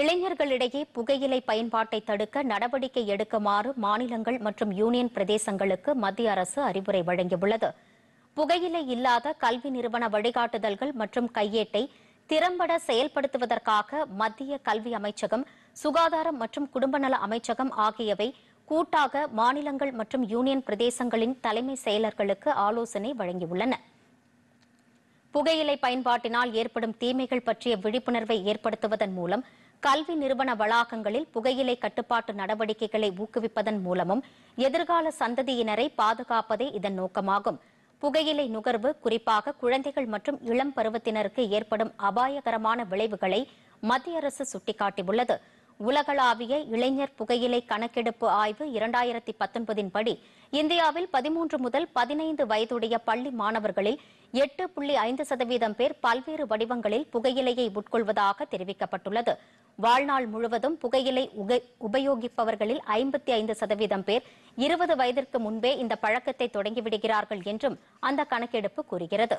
இளைஞர்களிடையே புகையிலை பயன்பாட்டை தடுக்க நடவடிக்கை எடுக்குமாறு மாநிலங்கள் மற்றும் யூனியன் பிரதேசங்களுக்கு மத்திய அரசு அறிவுரை வழங்கியுள்ளது புகையிலை இல்லாத கல்வி நிறுவன வழிகாட்டுதல்கள் மற்றும் கையேட்டை திறம்பட செயல்படுத்துவதற்காக மத்திய கல்வி அமைச்சகம் சுகாதாரம் மற்றும் குடும்பநல அமைச்சகம் ஆகியவை கூட்டாக மாநிலங்கள் மற்றும் யூனியன் பிரதேசங்களின் தலைமை செயலர்களுக்கு ஆலோசனை வழங்கியுள்ளன புகையிலை பயன்பாட்டினால் ஏற்படும் தீமைகள் பற்றிய விழிப்புணர்வை ஏற்படுத்துவதன் மூலம் கல்வி நிறுவன வளாகங்களில் புகையிலை கட்டுப்பாட்டு நடவடிக்கைகளை ஊக்குவிப்பதன் மூலமும் எதிர்கால சந்ததியினரை பாதுகாப்பதே இதன் நோக்கமாகும் புகையிலை நுகர்வு குறிப்பாக குழந்தைகள் மற்றும் இளம் பருவத்தினருக்கு ஏற்படும் அபாயகரமான விளைவுகளை மத்திய அரசு சுட்டிக்காட்டியுள்ளது உலகளாவிய இளைஞர் புகையிலை கணக்கெடுப்பு ஆய்வு இரண்டாயிரத்தி பத்தொன்பதின் படி இந்தியாவில் பதிமூன்று முதல் பதினைந்து வயதுடைய பள்ளி மாணவர்களில் எட்டு புள்ளி ஐந்து சதவீதம் பேர் பல்வேறு வடிவங்களில் புகையிலையை உட்கொள்வதாக தெரிவிக்கப்பட்டுள்ளது வாழ்நாள் முழுவதும் புகையிலை உபயோகிப்பவர்களில் ஐம்பத்தி ஐந்து சதவீதம் பேர் இருபது வயதிற்கு முன்பே இந்த பழக்கத்தை தொடங்கிவிடுகிறார்கள் என்றும் அந்த கணக்கெடுப்பு கூறுகிறது